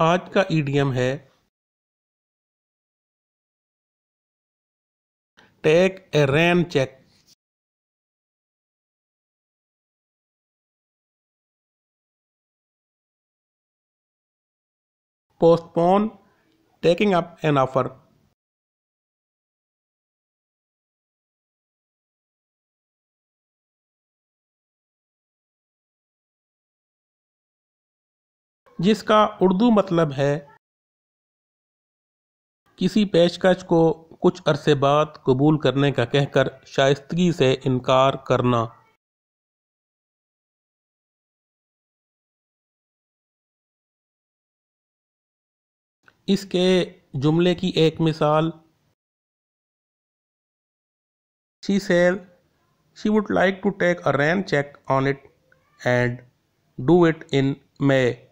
आज का ईडियम है take a rain check postpone taking up an offer जिसका उर्दू मतलब है किसी पेशकश को कुछ अरसे बाद कबूल करने का कहकर शाइस्तगी से इनकार करना इसके जुमले की एक मिसाल she said she would like to take a rain check on it and do it in may